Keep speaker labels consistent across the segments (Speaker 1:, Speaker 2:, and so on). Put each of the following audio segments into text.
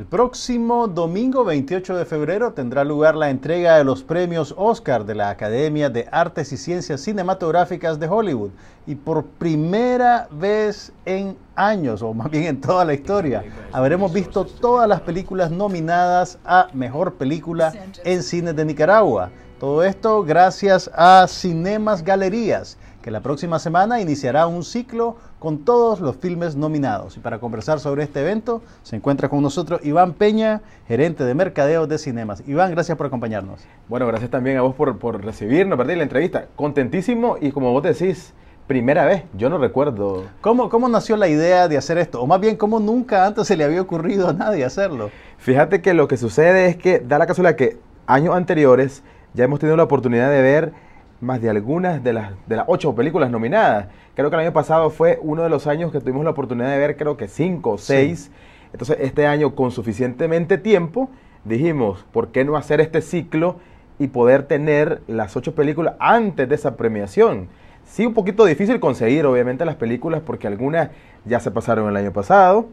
Speaker 1: El próximo domingo 28 de febrero tendrá lugar la entrega de los premios Oscar de la Academia de Artes y Ciencias Cinematográficas de Hollywood. Y por primera vez en años, o más bien en toda la historia, pues, habremos visto todas las películas nominadas a Mejor Película en cines de Nicaragua. Todo esto gracias a Cinemas Galerías, que la próxima semana iniciará un ciclo con todos los filmes nominados. Y para conversar sobre este evento se encuentra con nosotros
Speaker 2: Iván Peña, gerente de mercadeo de cinemas. Iván, gracias por acompañarnos. Bueno, gracias también a vos por, por recibirnos, perdí la entrevista. Contentísimo y como vos decís, primera vez, yo no recuerdo. ¿Cómo, ¿Cómo nació la idea de hacer esto? O más bien, ¿cómo nunca antes se le había ocurrido a nadie hacerlo? Fíjate que lo que sucede es que da la casualidad que años anteriores ya hemos tenido la oportunidad de ver más de algunas de las, de las ocho películas nominadas. Creo que el año pasado fue uno de los años que tuvimos la oportunidad de ver, creo que cinco o seis. Entonces, este año, con suficientemente tiempo, dijimos, ¿por qué no hacer este ciclo y poder tener las ocho películas antes de esa premiación? Sí, un poquito difícil conseguir, obviamente, las películas, porque algunas ya se pasaron el año pasado,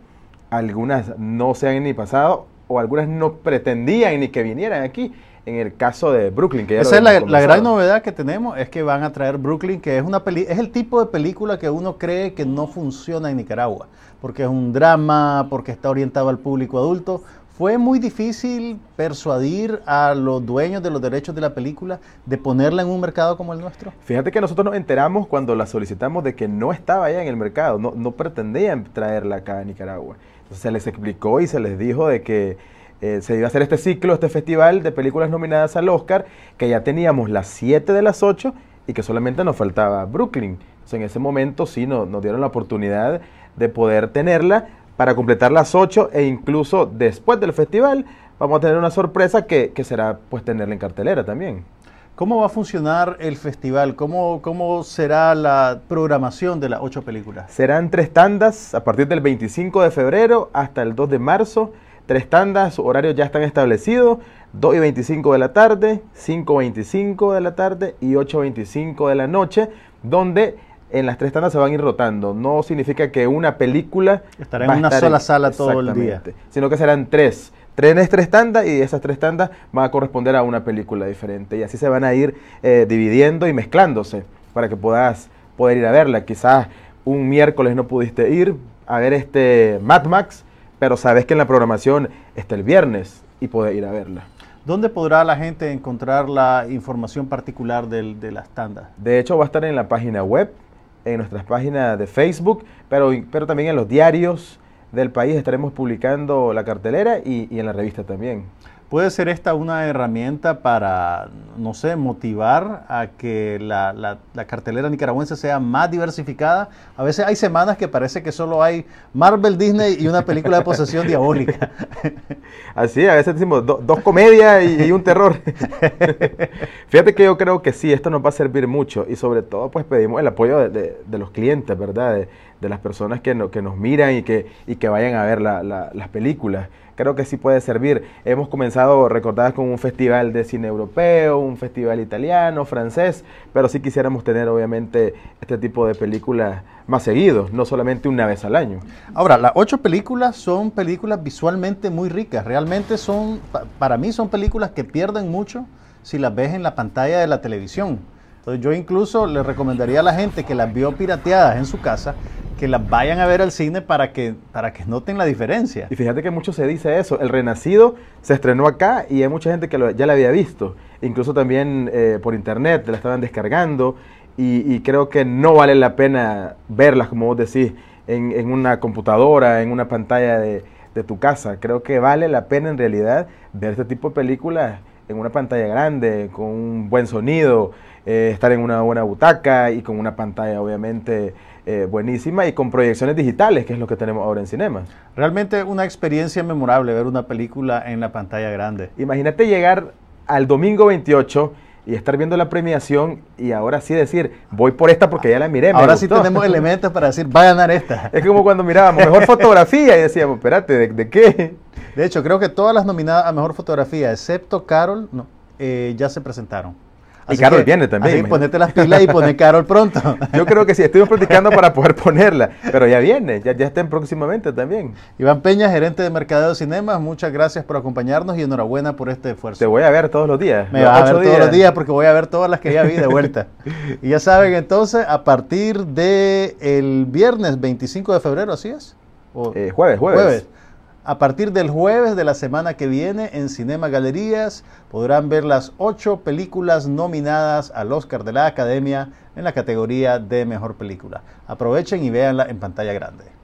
Speaker 2: algunas no se han ni pasado, o algunas no pretendían ni que vinieran aquí en el caso de Brooklyn. Que ya Esa es la, gran
Speaker 1: novedad que tenemos, es que van a traer Brooklyn, que es, una peli es el tipo de película que uno cree que no funciona en Nicaragua, porque es un drama, porque está orientado al público adulto. Fue muy difícil persuadir a los dueños de los derechos de la película de ponerla en un mercado como el nuestro.
Speaker 2: Fíjate que nosotros nos enteramos cuando la solicitamos de que no estaba ya en el mercado, no, no pretendían traerla acá a Nicaragua. Entonces se les explicó y se les dijo de que eh, se iba a hacer este ciclo, este festival de películas nominadas al Oscar, que ya teníamos las 7 de las 8 y que solamente nos faltaba Brooklyn. en ese momento sí nos dieron la oportunidad de poder tenerla para completar las 8 e incluso después del festival vamos a tener una sorpresa que, será pues tenerla en cartelera también. ¿Cómo va a funcionar el festival? ¿Cómo, ¿Cómo será la programación de las ocho películas? Serán tres tandas a partir del 25 de febrero hasta el 2 de marzo tres tandas, horarios ya están establecidos, 2 y 25 de la tarde, 5 y 25 de la tarde y 8 y 25 de la noche, donde en las tres tandas se van a ir rotando. No significa que una película estará en una sola sala todo el día, sino que serán tres. Trenes tres tandas y esas tres tandas van a corresponder a una película diferente. Y así se van a ir eh, dividiendo y mezclándose para que puedas poder ir a verla. Quizás un miércoles no pudiste ir a ver este Mad Max, pero sabes que en la programación está el viernes y puedes ir a verla. ¿Dónde podrá la gente encontrar la información particular del, de la tandas? De hecho, va a estar en la página web, en nuestras páginas de Facebook, pero, pero también en los diarios del país estaremos publicando la cartelera y, y en la revista también. ¿Puede ser esta una herramienta para, no sé,
Speaker 1: motivar a que la, cartelera nicaragüense sea más diversificada? A veces hay semanas que parece que solo hay Marvel, Disney y una película de posesión diabólica.
Speaker 2: Así, a veces decimos dos comedias y, un terror. Fíjate que yo creo que sí, esto nos va a servir mucho y sobre todo pues pedimos el apoyo de, los clientes, ¿verdad? de las personas que, que nos miran y que, que vayan a ver las películas. Creo que sí puede servir. Hemos comenzado, recordadas, con un festival de cine europeo, un festival italiano, francés, pero sí quisiéramos tener, obviamente, este tipo de películas más seguidos, no solamente una vez al año. Ahora, las ocho películas son películas visualmente muy
Speaker 1: ricas. Realmente son, para mí, son películas que pierden mucho si las ves en la pantalla de la televisión. Entonces yo incluso le recomendaría a la gente que las vio pirateadas en su casa,
Speaker 2: que las vayan a ver al cine para que, para que noten la diferencia. Y fíjate que mucho se dice eso. El Renacido se estrenó acá y hay mucha gente que ya la había visto. Incluso también eh, por internet la estaban descargando. Y, creo que no vale la pena verlas, como vos decís, en, en una computadora, en una pantalla de, de tu casa. Creo que vale la pena en realidad ver este tipo de películas en una pantalla grande, con un buen sonido, eh, estar en una buena butaca y con una pantalla obviamente eh, buenísima y con proyecciones digitales, que es lo que tenemos ahora en cinemas. Realmente una experiencia memorable ver una película en la pantalla grande. Imagínate llegar al domingo 28 y estar viendo la premiación y ahora sí decir, voy por esta porque ya la miré. Ahora sí tenemos elementos
Speaker 1: para decir, va a ganar esta. Es
Speaker 2: como cuando mirábamos mejor fotografía y decíamos, espérate, ¿de, qué? De
Speaker 1: hecho, creo que todas las nominadas a mejor fotografía, excepto Carol, no, eh, ya se presentaron y Carol viene también. Así, ponete las pilas y pone
Speaker 2: Carol pronto. Yo creo que sí, estuvimos practicando para poder ponerla, pero ya viene, ya, ya estén próximamente también. Iván Peña, gerente de Mercadeo Cinemas,
Speaker 1: muchas gracias por acompañarnos y enhorabuena por este esfuerzo. Te voy a ver todos los días. Me a ver todos los días porque voy a ver todas las que ya vi de vuelta. y ya saben, entonces, a partir del el viernes 25 de febrero, ¿así es? Eh, jueves, jueves a partir del jueves de la semana que viene en Cinema Galerías podrán ver las ocho películas nominadas al Oscar de la Academia en la categoría de Mejor Película. Aprovechen y véanla en pantalla grande.